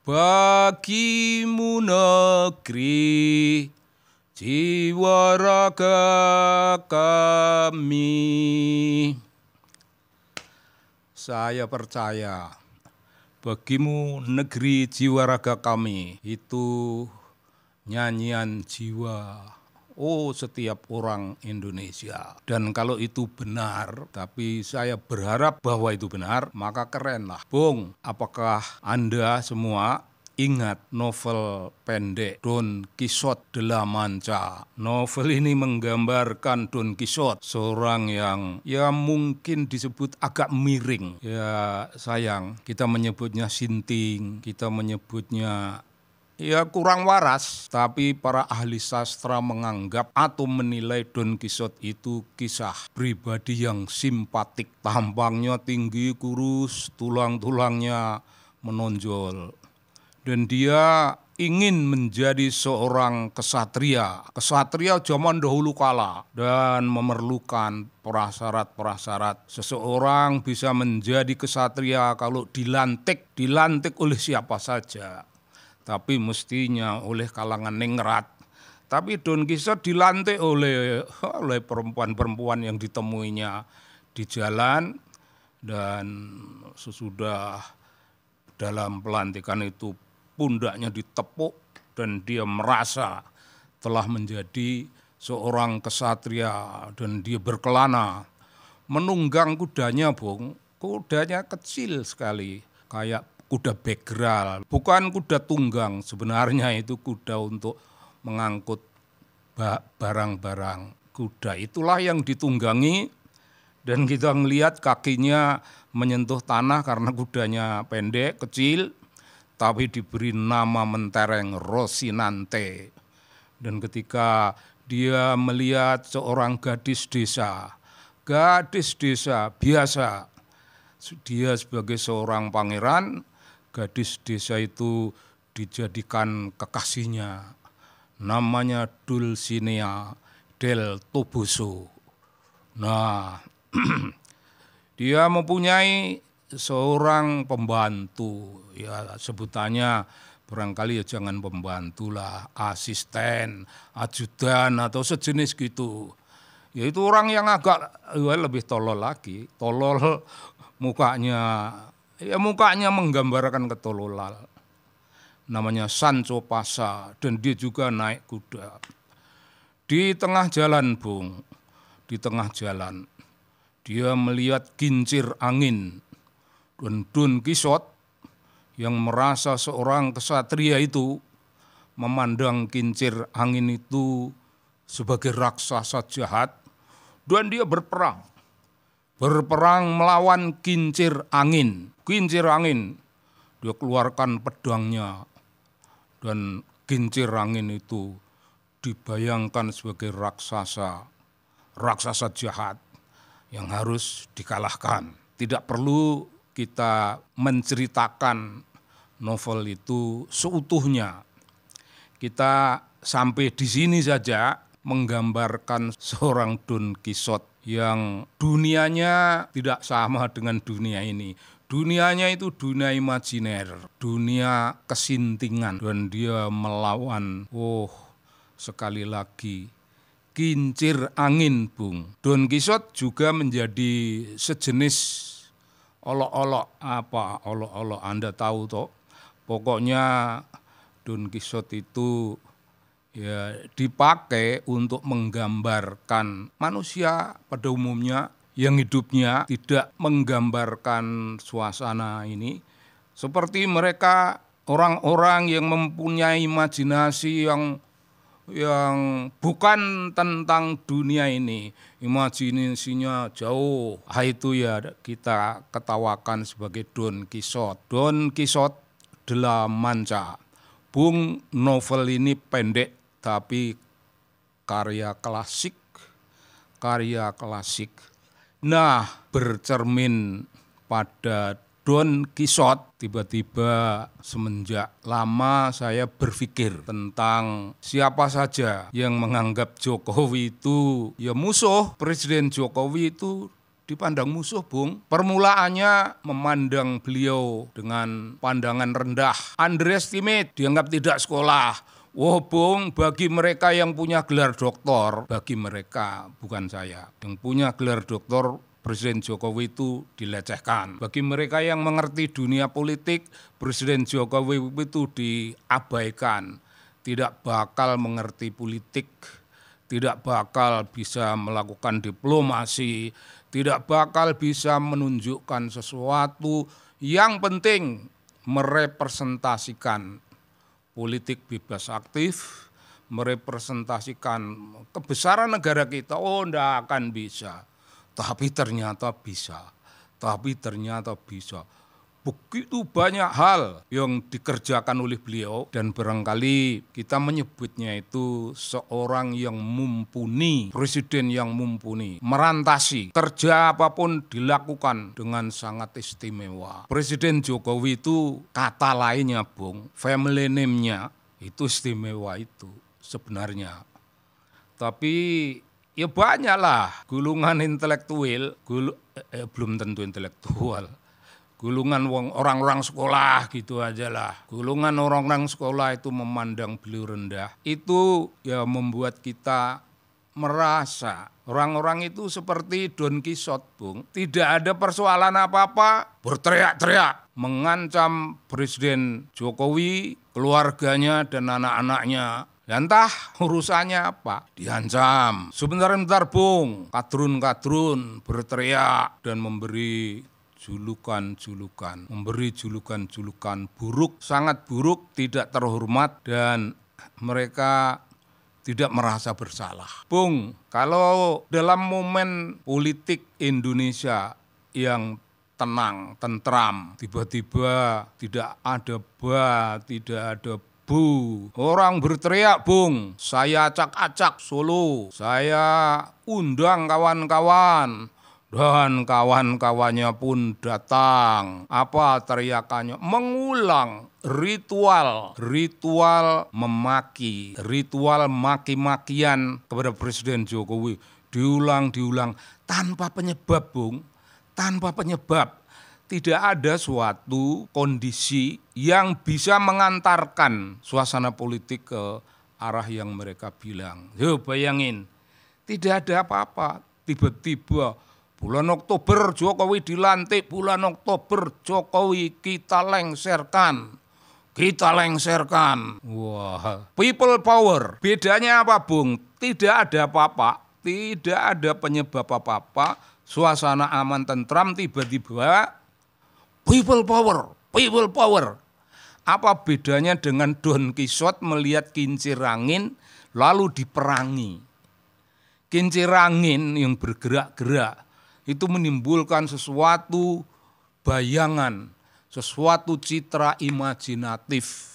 bagimu negeri jiwa raga kami. Saya percaya bagimu negeri jiwa raga kami itu nyanyian jiwa Oh, setiap orang Indonesia. Dan kalau itu benar, tapi saya berharap bahwa itu benar, maka keren lah. Bung, apakah Anda semua ingat novel pendek Don Quixote de la Mancha. Novel ini menggambarkan Don Quixote seorang yang ya mungkin disebut agak miring. Ya sayang, kita menyebutnya sinting, kita menyebutnya ya kurang waras, tapi para ahli sastra menganggap atau menilai Don Quixote itu kisah pribadi yang simpatik. Tampangnya tinggi, kurus, tulang-tulangnya menonjol. Dan dia ingin menjadi seorang kesatria. Kesatria zaman dahulu kala dan memerlukan prasyarat-prasyarat. Seseorang bisa menjadi kesatria kalau dilantik, dilantik oleh siapa saja tapi mestinya oleh kalangan ningrat. Tapi Don Kisot dilantik oleh oleh perempuan-perempuan yang ditemuinya di jalan dan sesudah dalam pelantikan itu pundaknya ditepuk dan dia merasa telah menjadi seorang kesatria dan dia berkelana menunggang kudanya, Bung. Kudanya kecil sekali, kayak kuda begral, bukan kuda tunggang. Sebenarnya itu kuda untuk mengangkut barang-barang. Kuda itulah yang ditunggangi dan kita melihat kakinya menyentuh tanah karena kudanya pendek, kecil, tapi diberi nama mentereng Rosinante. Dan ketika dia melihat seorang gadis desa, gadis desa biasa, dia sebagai seorang pangeran gadis desa itu dijadikan kekasihnya. Namanya Dulcinea del Toboso. Nah, dia mempunyai seorang pembantu, ya sebutannya barangkali ya jangan pembantu lah, asisten, ajudan atau sejenis gitu. Yaitu orang yang agak eh, lebih tolol lagi, tolol mukanya Ya mukanya menggambarkan ketololan. Namanya Sancho Pasa dan dia juga naik kuda. Di tengah jalan, Bung. Di tengah jalan. Dia melihat kincir angin. Dan Don Kisot yang merasa seorang kesatria itu memandang kincir angin itu sebagai raksasa jahat dan dia berperang berperang melawan kincir angin. Kincir angin, dia keluarkan pedangnya dan kincir angin itu dibayangkan sebagai raksasa, raksasa jahat yang harus dikalahkan. Tidak perlu kita menceritakan novel itu seutuhnya. Kita sampai di sini saja menggambarkan seorang Don Quixote yang dunianya tidak sama dengan dunia ini. Dunianya itu dunia imajiner, dunia kesintingan dan dia melawan. Oh, sekali lagi kincir angin, Bung. Don Kisot juga menjadi sejenis olok-olok apa olok-olok Anda tahu toh. Pokoknya Don Kisot itu ya dipakai untuk menggambarkan manusia pada umumnya yang hidupnya tidak menggambarkan suasana ini seperti mereka orang-orang yang mempunyai imajinasi yang yang bukan tentang dunia ini imajinasinya jauh ah itu ya kita ketawakan sebagai Don Kisot Don Kisot Mancha Bung novel ini pendek tapi karya klasik, karya klasik. Nah, bercermin pada Don Quixote, tiba-tiba semenjak lama saya berpikir tentang siapa saja yang menganggap Jokowi itu ya musuh. Presiden Jokowi itu dipandang musuh, Bung. Permulaannya memandang beliau dengan pandangan rendah, underestimate, dianggap tidak sekolah Wobong bagi mereka yang punya gelar doktor, bagi mereka bukan saya. Yang punya gelar doktor Presiden Jokowi itu dilecehkan. Bagi mereka yang mengerti dunia politik, Presiden Jokowi itu diabaikan. Tidak bakal mengerti politik, tidak bakal bisa melakukan diplomasi, tidak bakal bisa menunjukkan sesuatu yang penting merepresentasikan politik bebas aktif, merepresentasikan kebesaran negara kita, oh ndak akan bisa. Tapi ternyata bisa. Tapi ternyata bisa begitu banyak hal yang dikerjakan oleh beliau dan barangkali kita menyebutnya itu seorang yang mumpuni, presiden yang mumpuni, merantasi, kerja apapun dilakukan dengan sangat istimewa. Presiden Jokowi itu kata lainnya, Bung, family name-nya itu istimewa itu sebenarnya. Tapi ya banyaklah gulungan intelektual, gul eh, eh belum tentu intelektual Gulungan orang-orang sekolah gitu aja lah. Gulungan orang-orang sekolah itu memandang beliau rendah. Itu ya membuat kita merasa orang-orang itu seperti Don Quixote, Bung. Tidak ada persoalan apa-apa, berteriak-teriak mengancam Presiden Jokowi, keluarganya dan anak-anaknya. Entah urusannya apa, diancam. Sebentar-bentar bung, kadrun-kadrun berteriak dan memberi julukan-julukan, memberi julukan-julukan buruk, sangat buruk, tidak terhormat dan mereka tidak merasa bersalah. Bung, kalau dalam momen politik Indonesia yang tenang, tentram, tiba-tiba tidak ada ba, tidak ada bu. Orang berteriak, Bung, saya acak-acak Solo, saya undang kawan-kawan, dan kawan-kawannya pun datang. Apa teriakannya? Mengulang ritual, ritual memaki, ritual maki-makian kepada Presiden Jokowi. Diulang-diulang tanpa penyebab, Bung. Tanpa penyebab. Tidak ada suatu kondisi yang bisa mengantarkan suasana politik ke arah yang mereka bilang. Yo bayangin, tidak ada apa-apa. Tiba-tiba Bulan Oktober Jokowi dilantik, bulan Oktober Jokowi kita lengserkan. Kita lengserkan. Wah, people power. Bedanya apa, Bung? Tidak ada apa-apa, tidak ada penyebab apa-apa. Suasana aman tentram tiba-tiba people power, people power. Apa bedanya dengan Don Quixote melihat kincir angin lalu diperangi? Kincir angin yang bergerak-gerak itu menimbulkan sesuatu bayangan, sesuatu citra imajinatif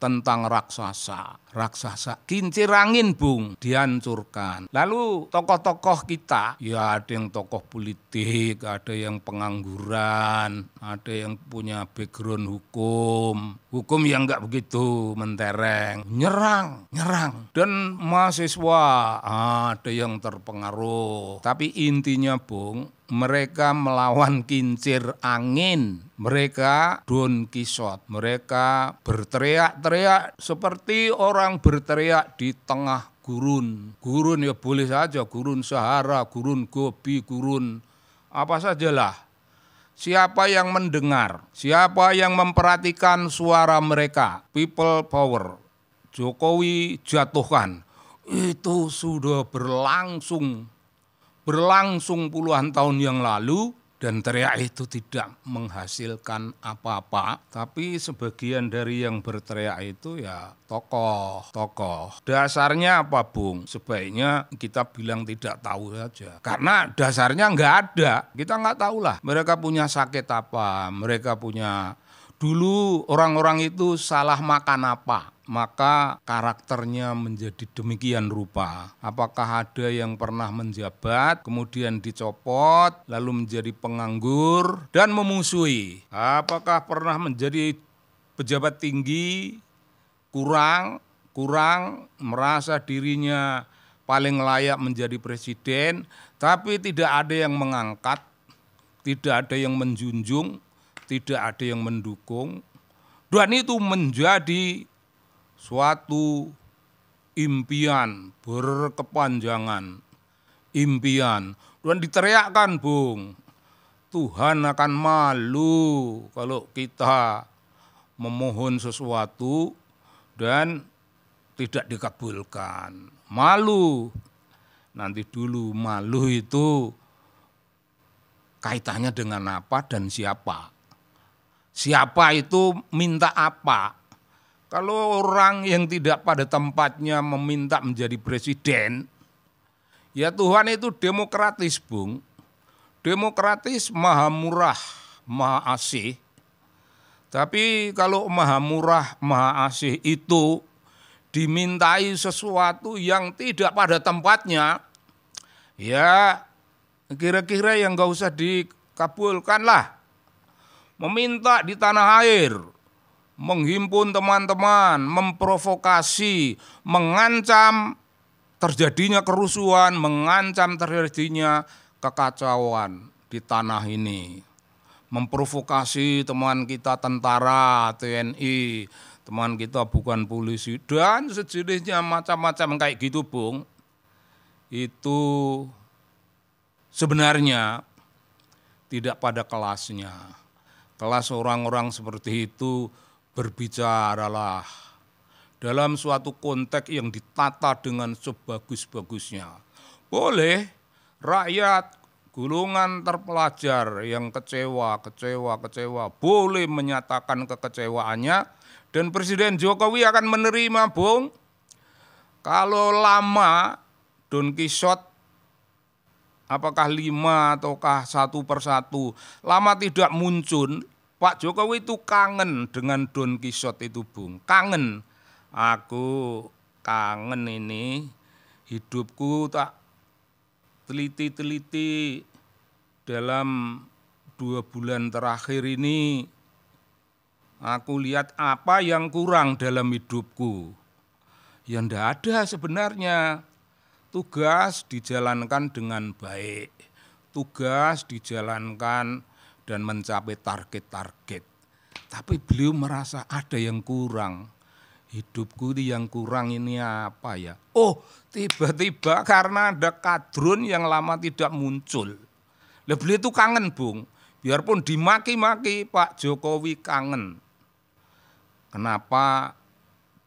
tentang raksasa. Raksasa kincir angin, Bung, dihancurkan. Lalu tokoh-tokoh kita, ya ada yang tokoh politik, ada yang pengangguran, ada yang punya background hukum. Hukum yang enggak begitu mentereng. Nyerang, nyerang. Dan mahasiswa ada yang terpengaruh. Tapi intinya, Bung, mereka melawan kincir angin, mereka Don Kisot, mereka berteriak-teriak seperti orang berteriak di tengah gurun. Gurun ya boleh saja, gurun Sahara, gurun Gobi, gurun apa sajalah. Siapa yang mendengar, siapa yang memperhatikan suara mereka, people power. Jokowi jatuhkan, itu sudah berlangsung berlangsung puluhan tahun yang lalu dan teriak itu tidak menghasilkan apa-apa, tapi sebagian dari yang berteriak itu ya tokoh, tokoh. Dasarnya apa, Bung? Sebaiknya kita bilang tidak tahu saja. Karena dasarnya nggak ada. Kita nggak tahu lah. Mereka punya sakit apa, mereka punya... Dulu orang-orang itu salah makan apa maka karakternya menjadi demikian rupa. Apakah ada yang pernah menjabat, kemudian dicopot, lalu menjadi penganggur, dan memusuhi? Apakah pernah menjadi pejabat tinggi, kurang, kurang, merasa dirinya paling layak menjadi presiden, tapi tidak ada yang mengangkat, tidak ada yang menjunjung, tidak ada yang mendukung, dan itu menjadi suatu impian berkepanjangan. Impian. dan diteriakkan, Bung. Tuhan akan malu kalau kita memohon sesuatu dan tidak dikabulkan. Malu. Nanti dulu malu itu kaitannya dengan apa dan siapa. Siapa itu minta apa? Kalau orang yang tidak pada tempatnya meminta menjadi presiden, ya Tuhan itu demokratis, Bung. Demokratis maha murah, maha asih. Tapi kalau maha murah, maha asih itu dimintai sesuatu yang tidak pada tempatnya, ya kira-kira yang gak usah dikabulkan lah. Meminta di tanah air, menghimpun teman-teman, memprovokasi, mengancam terjadinya kerusuhan, mengancam terjadinya kekacauan di tanah ini. Memprovokasi teman kita tentara, TNI, teman kita bukan polisi, dan sejenisnya macam-macam kayak gitu, Bung. Itu sebenarnya tidak pada kelasnya. Kelas orang-orang seperti itu berbicaralah dalam suatu konteks yang ditata dengan sebagus-bagusnya. Boleh rakyat golongan terpelajar yang kecewa, kecewa, kecewa boleh menyatakan kekecewaannya dan Presiden Jokowi akan menerima, Bung. Kalau lama Don Quixote apakah lima ataukah satu persatu lama tidak muncul Pak Jokowi itu kangen dengan Don Quixote itu Bung, kangen. Aku kangen ini hidupku tak teliti-teliti dalam dua bulan terakhir ini aku lihat apa yang kurang dalam hidupku. Ya ndak ada sebenarnya. Tugas dijalankan dengan baik. Tugas dijalankan dan mencapai target-target. Tapi beliau merasa ada yang kurang. Hidupku yang kurang ini apa ya? Oh, tiba-tiba karena ada kadrun yang lama tidak muncul. Lah beliau itu kangen, Bung. Biarpun dimaki-maki Pak Jokowi kangen. Kenapa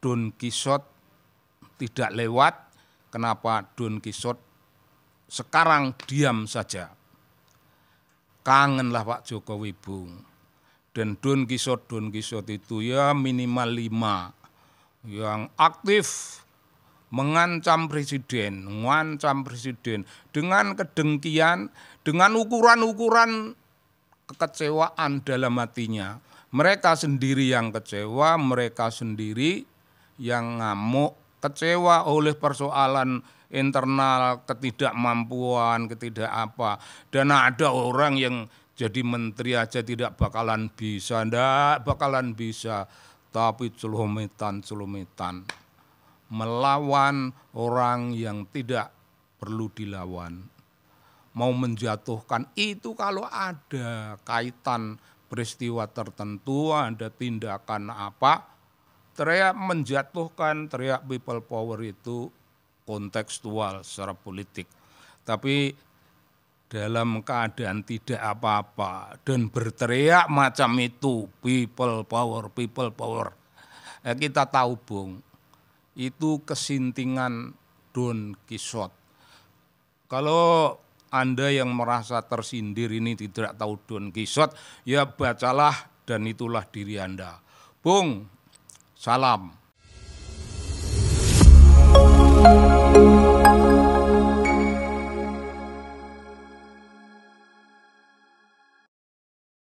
Don Kisot tidak lewat? Kenapa Don Kisot sekarang diam saja? Kangen lah Pak Jokowi Bung. Dan Don Kisot, Don Kisot itu ya minimal lima. Yang aktif mengancam presiden, mengancam presiden dengan kedengkian, dengan ukuran-ukuran kekecewaan dalam hatinya. Mereka sendiri yang kecewa, mereka sendiri yang ngamuk kecewa oleh persoalan internal, ketidakmampuan, ketidak apa. Dan ada orang yang jadi menteri aja tidak bakalan bisa, ndak bakalan bisa. Tapi celumitan-celumitan melawan orang yang tidak perlu dilawan. Mau menjatuhkan itu kalau ada kaitan peristiwa tertentu, ada tindakan apa, teriak menjatuhkan teriak people power itu kontekstual secara politik. Tapi dalam keadaan tidak apa-apa dan berteriak macam itu people power people power eh, kita tahu bung itu kesintingan Don Quixote kalau anda yang merasa tersindir ini tidak tahu Don Quixote ya bacalah dan itulah diri Anda Bung Salam.